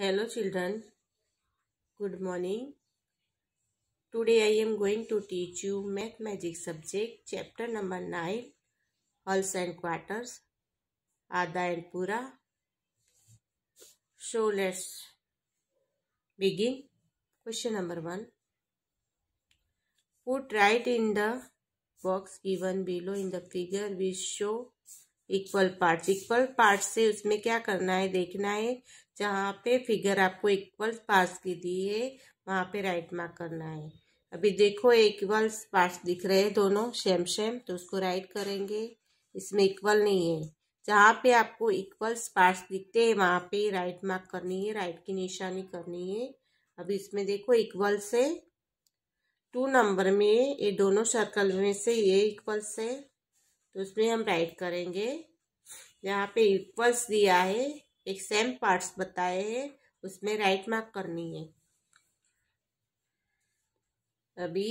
Hello children good morning today I am going to teach you math magic subject chapter number nine halves and quarters आधा and पूरा so let's begin question number one put right in the box given below in the figure which show equal parts equal parts से उसमें क्या करना है देखना है जहाँ पे फिगर आपको इक्वल्स पास की दी है वहाँ पे राइट मार्क करना है अभी देखो इक्वल्स पास दिख रहे हैं दोनों सेम सेम तो उसको राइट करेंगे इसमें इक्वल नहीं है जहाँ पे आपको इक्वल्स पार्ट्स दिखते हैं वहाँ पे राइट मार्क करनी है राइट की निशानी करनी है अभी इसमें देखो इक्वल से टू नंबर में ये दोनों सर्कल में से ये इक्वल्स है तो उसमें हम राइट करेंगे यहाँ पे इक्वल्स दिया है एक सेम पार्ट्स बताए हैं उसमें राइट मार्क करनी है अभी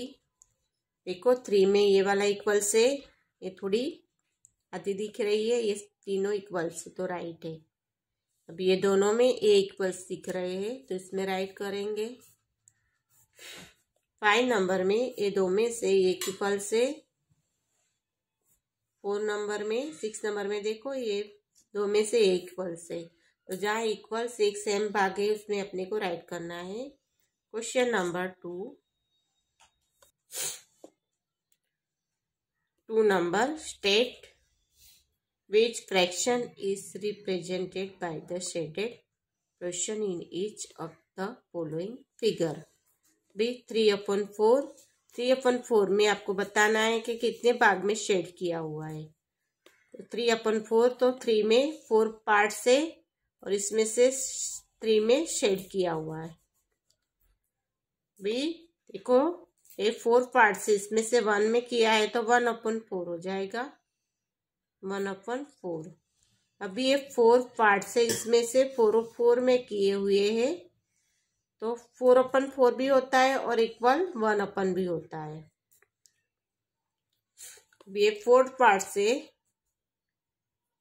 देखो थ्री में ये वाला इक्वल से ये थोड़ी आधी दिख रही है ये तीनों इक्वल्स तो राइट है अभी ये दोनों में ए इक्वल्स दिख रहे हैं तो इसमें राइट करेंगे फाइव नंबर में ये दो में से ये इक्वल से फोर नंबर में सिक्स नंबर में देखो ये दो में से एक इक्वल से तो जहाँ इक्वल सिक्स एम भाग है उसमें अपने को राइट करना है question number two two number state which fraction is represented by the shaded question in each of the following figure भी three upon four three upon four में आपको बताना है कि कितने भाग में शेड किया हुआ है थ्री अपॉन फोर तो थ्री तो में फोर पार्ट से और इसमें से थ्री में शेड किया हुआ है भी देखो ये फोर पार्ट से इसमें से वन में किया है तो वन अपन फोर हो जाएगा वन अपन फोर अभी ये फोर पार्ट से इसमें से फोर फोर में किए हुए हैं तो फोर अपन फोर भी होता है और इक्वल वन अपन भी होता है ये फोर्थ पार्ट से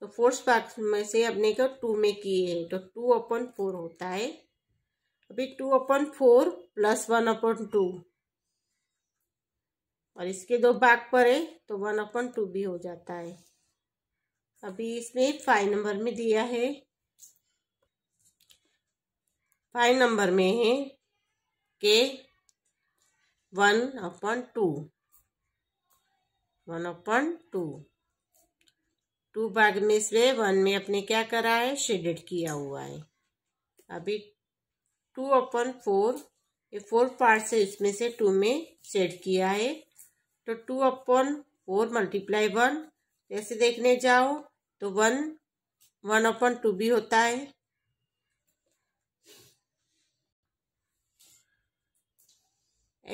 तो फोर्थ पार्ट में से अपने का टू में किए हैं तो टू अपॉन फोर होता है अभी two upon four plus one upon two और इसके दो भाग पर है तो वन अपॉन टू भी हो जाता है अभी इसमें फाइव नंबर में दिया है फाइव नंबर में है के one upon two one upon two two भाग में से वन में अपने क्या करा है शेडेड किया हुआ है अभी टू अपन फोर ये फोर पार्ट से इसमें से टू में शेड किया है तो two upon four multiply one जैसे देखने जाओ तो वन वन अपन टू भी होता है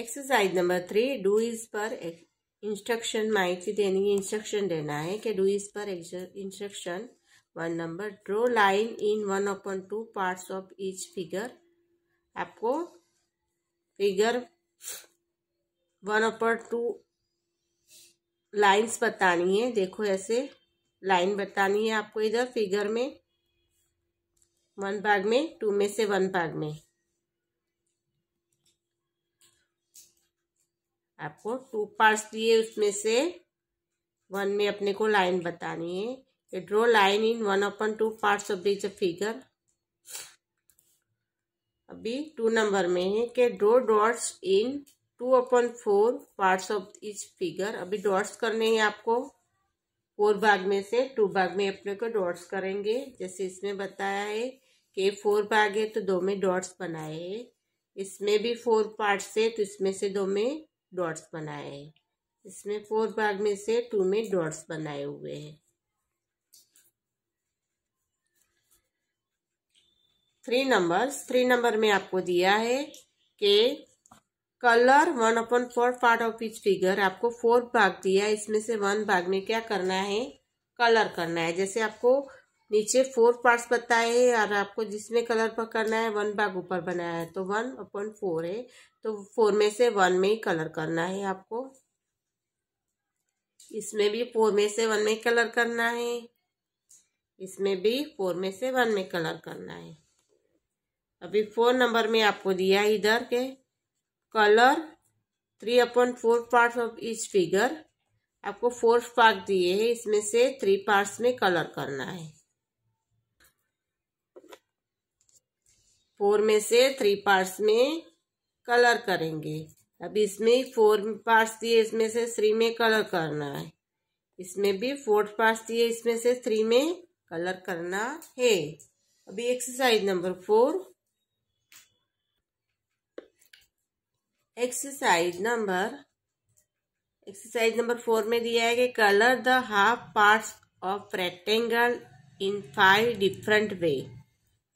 exercise number three do as per instruction माइक की देनी है इंस्ट्रक्शन देना है कि do as per instruction one number draw line in one upon two parts of each figure आपको figure one upon two lines बतानी है देखो ऐसे लाइन बतानी है आपको इधर फिगर में वन भाग में टू में से वन भाग में आपको टू पार्ट्स दिए उसमें से वन में अपने को लाइन बतानी है ये draw line in one upon two parts of each figure अभी टू नंबर में है कि draw dots in two upon four parts of each figure अभी डॉट्स करने हैं आपको फोर भाग में से टू भाग में अपने को डॉट्स करेंगे जैसे इसमें बताया है कि फोर भाग है तो दो में डॉट्स बनाए हैं इसमें भी फोर पार्ट्स है तो इसमें से दो में डॉट्स बनाए हैं इसमें फोर भाग में से टू में डॉट्स बनाए हुए हैं थ्री नंबर्स थ्री नंबर में आपको दिया है कि colour one upon four part of each figure आपको फोर भाग दिया इसमें से वन भाग में क्या करना है कलर करना है जैसे आपको नीचे फोर पार्ट्स बताए हैं और आपको जिसमें कलर पर करना है वन बाग ऊपर बनाया है तो वन अपॉन फोर है तो फोर में से वन में ही कलर करना है आपको इसमें भी फोर में से वन में कलर करना है इसमें भी फोर में से वन में कलर करना है अभी फोर नंबर में आपको दिया है इधर के colour three upon four part of each figure आपको फोर्थ पार्ट दिए हैं इसमें से थ्री पार्ट्स में कलर करना है फोर में से थ्री पार्ट्स में कलर करेंगे अब इसमें फोर पार्ट्स दिए इसमें से थ्री में कलर करना है इसमें भी फोर्थ पार्ट्स दिए इसमें से थ्री में कलर करना है अभी exercise number four exercise number exercise number four में दिया है कि colour the half parts of rectangle in five different way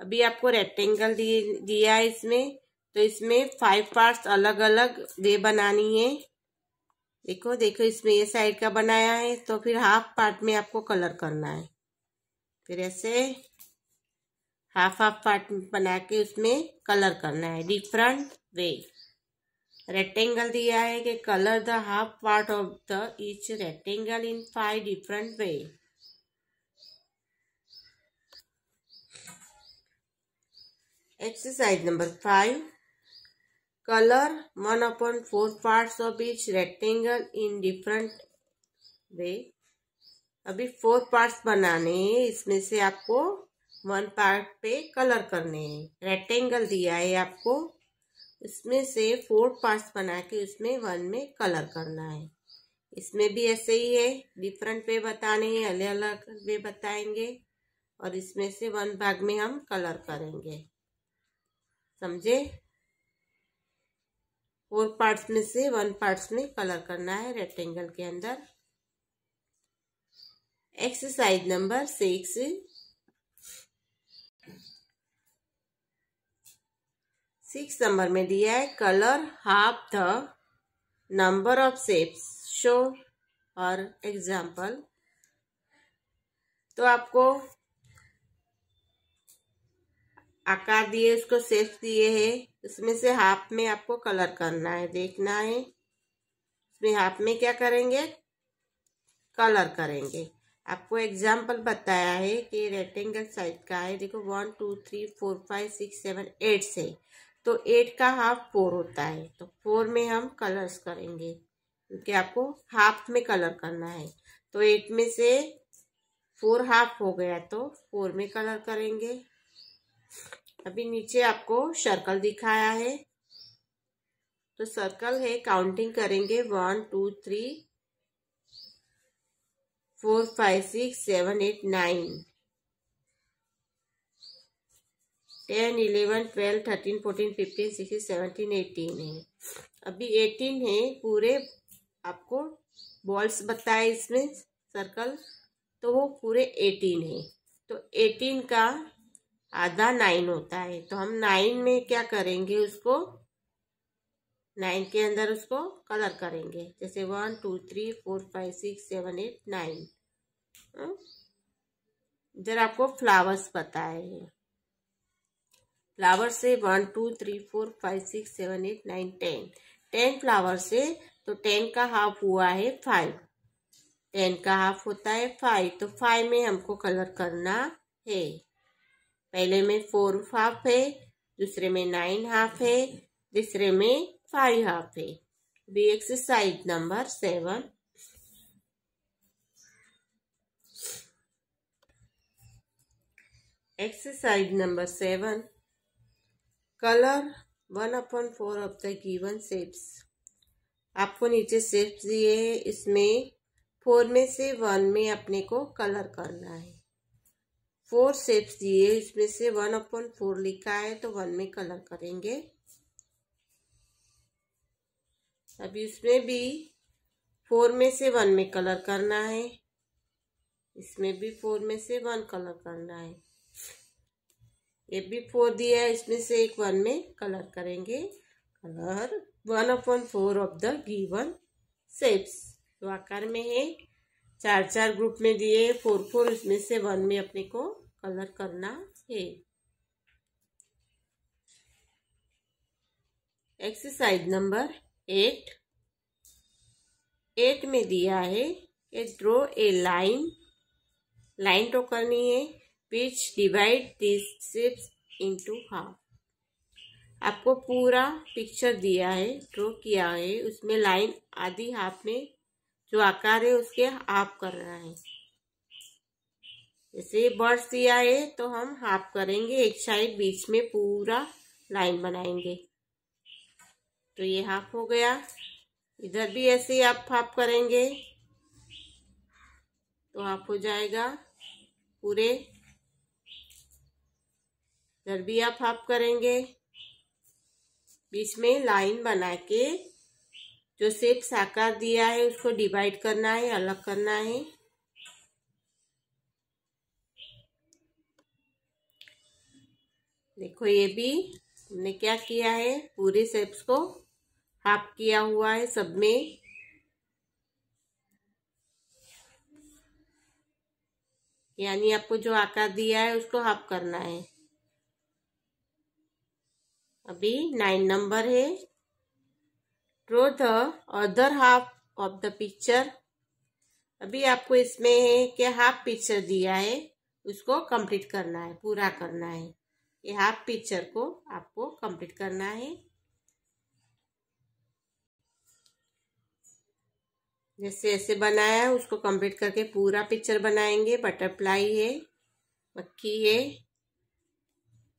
अभी आपको रेक्टेंगल दिया है इसमें तो इसमें फाइव पार्ट्स अलग अलग वे बनानी है देखो देखो इसमें ये साइड का बनाया है तो फिर हाफ पार्ट में आपको कलर करना है फिर ऐसे हाफ हाफ पार्ट बना के उसमें कलर करना है डिफरेंट वे रेक्टेंगल दिया है कि colour the half part of the each rectangle in five different way exercise number five colour one upon four parts of each rectangle in different way अभी four parts बनाने हैं इसमें से आपको one part पे कलर करने हैं rectangle दिया है आपको उसमें से फोर पार्ट्स बना के उसमें वन में कलर करना है इसमें भी ऐसे ही है डिफरेंट वे बताने हैं अलग अलग वे बताएंगे और इसमें से वन भाग में हम कलर करेंगे समझे फोर पार्ट्स में से वन पार्ट्स में कलर करना है रेक्टेंगल के अंदर exercise number six six number में दिया है colour half the number of shapes show और एग्जाम्पल तो आपको आकार दिए उसको सेफ दिए है उसमें से हाफ में आपको कलर करना है देखना है उसमें हाफ में क्या करेंगे कलर करेंगे आपको एग्जाम्पल बताया है कि रेक्टेंगल साइज का है देखो one two three four five six seven eight से तो एट का हाफ फोर होता है तो फोर में हम कलर्स करेंगे क्योंकि आपको हाफ में कलर करना है तो एट में से फोर हाफ हो गया तो फोर में कलर करेंगे अभी नीचे आपको सर्कल दिखाया है तो सर्कल है काउंटिंग करेंगे one two three four five six seven eight nine ten eleven twelve thirteen fourteen fifteen sixteen seventeen eighteen है अभी एटीन है पूरे आपको बॉल्स बताए इसमें सर्कल तो वो पूरे एटीन है तो एटीन का आधा नाइन होता है तो हम नाइन में क्या करेंगे उसको नाइन के अंदर उसको कलर करेंगे जैसे one two three four five six seven eight nine इधर आपको फ्लावर्स पता है फ्लावर से one two three four five six seven eight nine ten ten flower से तो टेन का हाफ हुआ है फाइव टेन का हाफ होता है फाइव तो फाइव में हमको कलर करना है पहले में फोर हाफ है दूसरे में नाइन हाफ है तीसरे में फाइव हाफ है B exercise number seven exercise number seven colour one upon four of the given shapes आपको नीचे शेप्स दिए हैं इसमें फोर में से वन में अपने को कलर करना है फोर शेप्स दिए इसमें से वन अपॉन फोर लिखा है तो वन में कलर करेंगे अभी उसमें भी फोर में से वन में कलर करना है इसमें भी फोर में से वन कलर करना है ये भी फोर दिया है इसमें से एक वन में कलर करेंगे colour one upon four of the given shapes तो आकार में है चार चार ग्रुप में दिए फोर फोर इसमें से वन में अपने को कलर करना है एक्सरसाइज नंबर एट एट में दिया है कि draw a line line draw करनी है pitch divide this shapes into half आपको पूरा पिक्चर दिया है ड्रॉ किया है उसमें लाइन आधी हाफ में जो आकार है उसके हाफ करना है जैसे बर्ड्स दिया है तो हम हाफ करेंगे एक साइड बीच में पूरा लाइन बनाएंगे तो ये हाफ हो गया इधर भी ऐसे ही आप हाफ करेंगे तो हाफ हो जाएगा पूरे इधर भी आप हाफ करेंगे बीच में लाइन बना के जो सेप साकार दिया है उसको डिवाइड करना है अलग करना है देखो ये भी हमने क्या किया है पूरे सेप्स को हाफ किया हुआ है सब में यानी आपको जो आकार दिया है उसको हाफ करना है अभी नाइन नंबर है draw the other half of the picture अभी आपको इसमें है कि हाफ पिक्चर दिया है उसको कंप्लीट करना है पूरा करना है ये हाफ पिक्चर को आपको कंप्लीट करना है जैसे ऐसे बनाया है उसको कंप्लीट करके पूरा पिक्चर बनाएंगे बटरफ्लाई है मक्खी है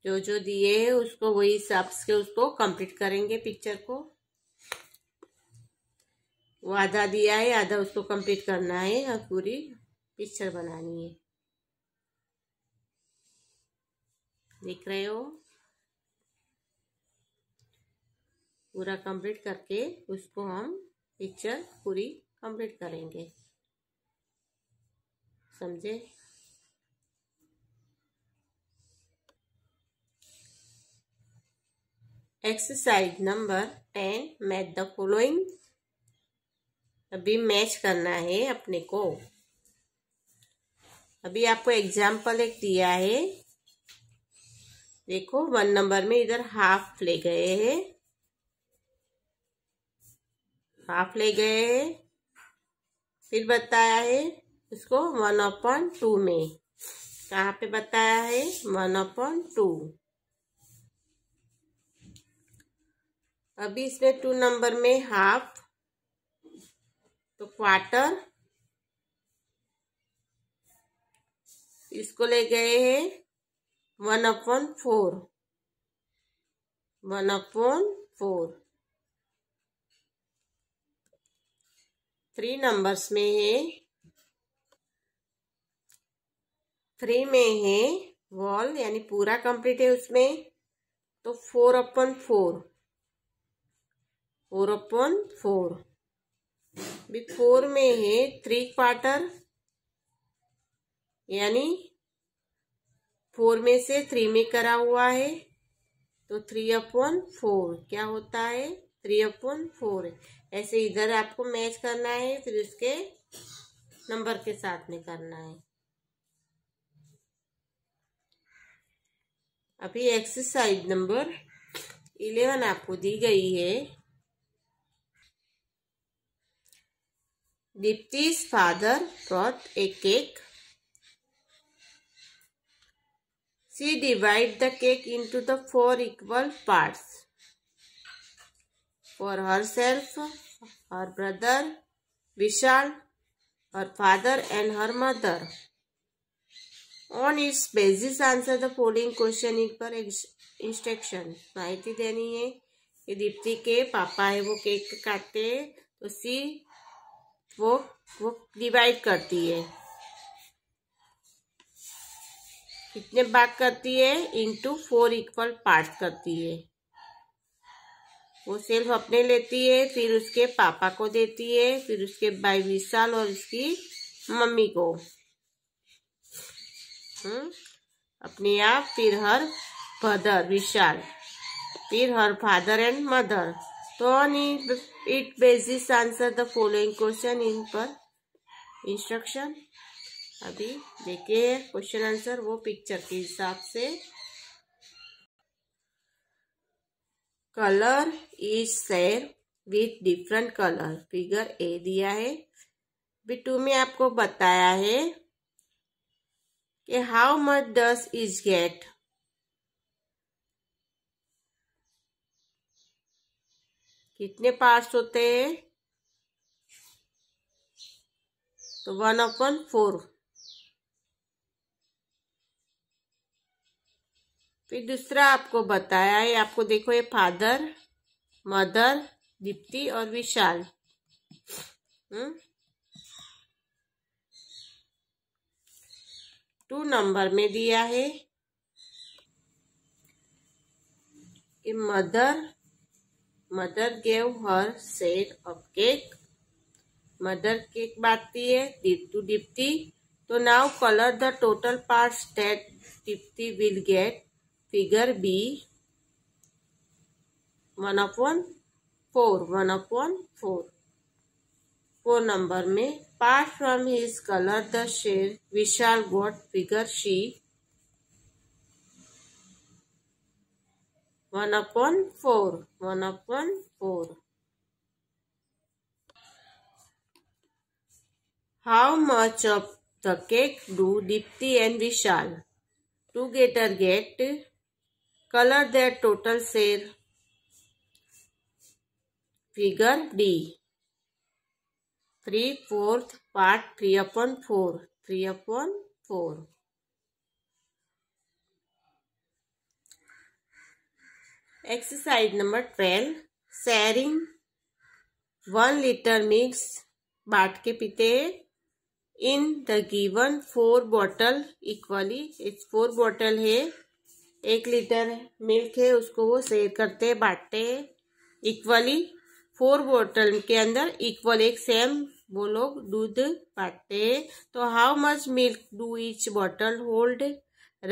जो जो दिए है उसको वही हिसाब से उसको कंप्लीट करेंगे पिक्चर को वो आधा दिया है आधा उसको कंप्लीट करना है और पूरी पिक्चर बनानी है देख रहे हो पूरा कंप्लीट करके उसको हम पिक्चर पूरी कंप्लीट करेंगे समझे exercise number ten match the following अभी मैच करना है अपने को अभी आपको एग्जाम्पल एक दिया है देखो वन नंबर में इधर हाफ ले गए हैं हाफ ले गए हैं फिर बताया है इसको वन अपॉन टू में कहाँ पे बताया है वन अपॉन टू अभी इसमें टू नंबर में हाफ तो क्वार्टर इसको ले गए हैं one upon four one upon four three numbers में है थ्री में है वॉल यानी पूरा कंप्लीट है उसमें तो four upon four four upon four भी फोर में है थ्री क्वार्टर यानी फोर में से थ्री में करा हुआ है तो थ्री अपॉन फोर क्या होता है थ्री अपॉन फोर ऐसे इधर आपको मैच करना है फिर उसके नंबर के साथ में करना है अभी एक्सरसाइज नंबर इलेवन आपको दी गई है Dipti's father brought a cake. She divided the cake into the four equal parts. For herself, her brother, Vishal, her father and her mother. On its basis answer the following question in per instruction माहिती देनी है कि दीप्ति के पापा है वो cake काटते हैं तो सी वो वो डिवाइड करती है कितने भाग करती है इंटू फोर इक्वल पार्ट करती है वो सेल्फ अपने लेती है फिर उसके पापा को देती है फिर उसके भाई विशाल और उसकी मम्मी को हम्म अपने आप फिर हर फदर विशाल फिर हर फादर एंड मदर तो on it basis answer the following question in per instruction अभी देखिए क्वेश्चन आंसर वो पिक्चर के हिसाब से colour is share with different colour figure A दिया है बी टू में आपको बताया है कि how much does is get कितने पार्ट्स होते हैं तो वन अपन फोर फिर दूसरा आपको बताया है आपको देखो ये फादर मदर दीप्ति और विशाल हम्म? टू नंबर में दिया है ये mother mother gave her set of cake mother cake बांटती है टू दीप्ति तो now colour the total parts that Deepti will get figure B one upon four one upon four four number में part from his colour the share Vishal got figure she 1 upon 4, 1 upon 4. How much of the cake do Dipti and Vishal together get? Color their total share. Figure D. 3 fourth part 3 upon 4. 3 upon 4. Exercise number twelve sharing one litre mix बाट के पीते in the given four bottle equally its four bottle है एक litre milk है उसको वो share करते हैं बांटते हैं इक्वली फोर बॉटल के अंदर इक्वल एक सेम वो लोग दूध बांटते हैं तो how much milk do each bottle hold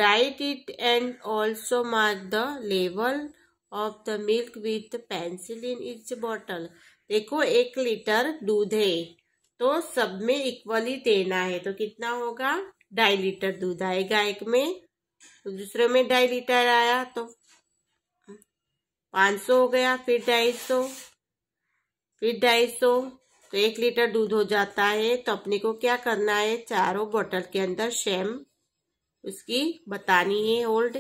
write it and also mark the level of the milk with pencil in bottle देखो एक लीटर दूध है तो सब में इक्वली देना है तो कितना होगा ढाई लीटर दूध आएगा एक में तो दूसरे में ढाई लीटर आया तो पांच सौ हो गया फिर ढाई सौ फिर ढाई सौ तो एक लीटर दूध हो जाता है तो अपने को क्या करना है चारों बोतल के अंदर शेम उसकी बतानी है होल्ड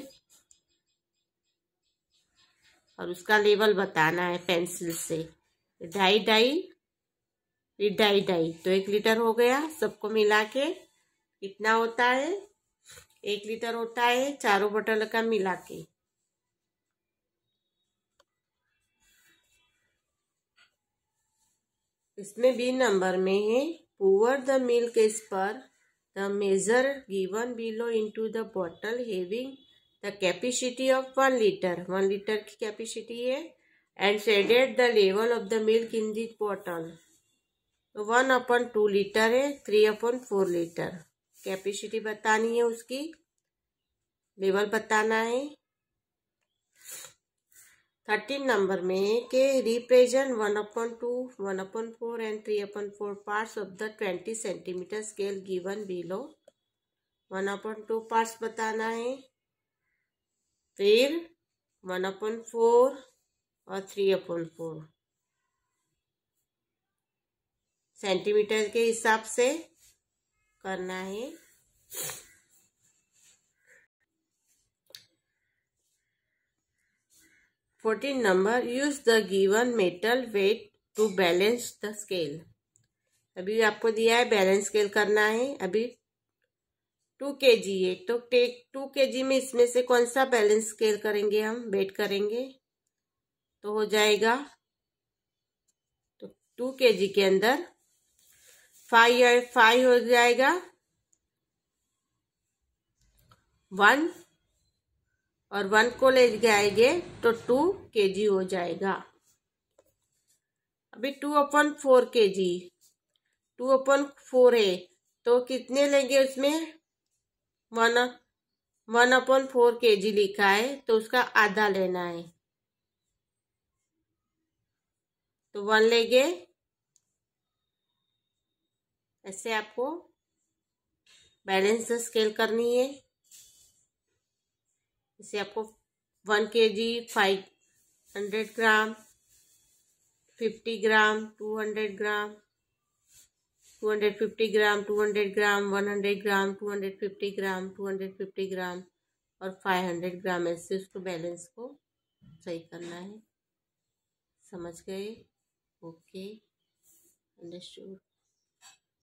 और उसका लेवल बताना है पेंसिल से ढाई ढाई ढाई ढाई तो एक लीटर हो गया सबको मिला के कितना होता है एक लीटर होता है चारों बटल का मिला के इसमें बी नंबर में है poor the milk is per the measure given below into the bottle having the capacity of one litre one litre की कैपेसिटी तो है and shaded the level of the milk in this bottle तो one upon two litre है three upon four litre capacity बतानी है उसकी level बताना है थर्टीन नंबर में के represent one upon two one upon four and three upon four parts of the twenty centimetre scale given below one upon two parts बताना है फिर वन अपन फोर और थ्री अपन फोर सेंटीमीटर के हिसाब से करना है fourteen number use the given metal weight to balance the scale अभी आपको दिया है बैलेंस स्केल करना है अभी टू के जी है तो टेक टू के जी में इसमें से कौन सा बैलेंस स्केल करेंगे हम वेट करेंगे तो हो जाएगा तो टू के जी के अंदर फाइव फाइव हो जाएगा वन और वन को ले जाएंगे तो टू के जी हो जाएगा अभी टू अपॉन फोर के जी टू अपॉन फोर है तो कितने लेंगे उसमें वन वन अपॉन फोर के जी लिखा है तो उसका आधा लेना है तो वन लेंगे ऐसे आपको बैलेंस स्केल करनी है इसे आपको one K G five hundred gram fifty gram two hundred gram 250 gram 200 gram 100 gram 250 gram 250 gram और 500 ग्राम ऐसे उसको बैलेंस को सही करना है समझ गए ओके अंडरस्टूड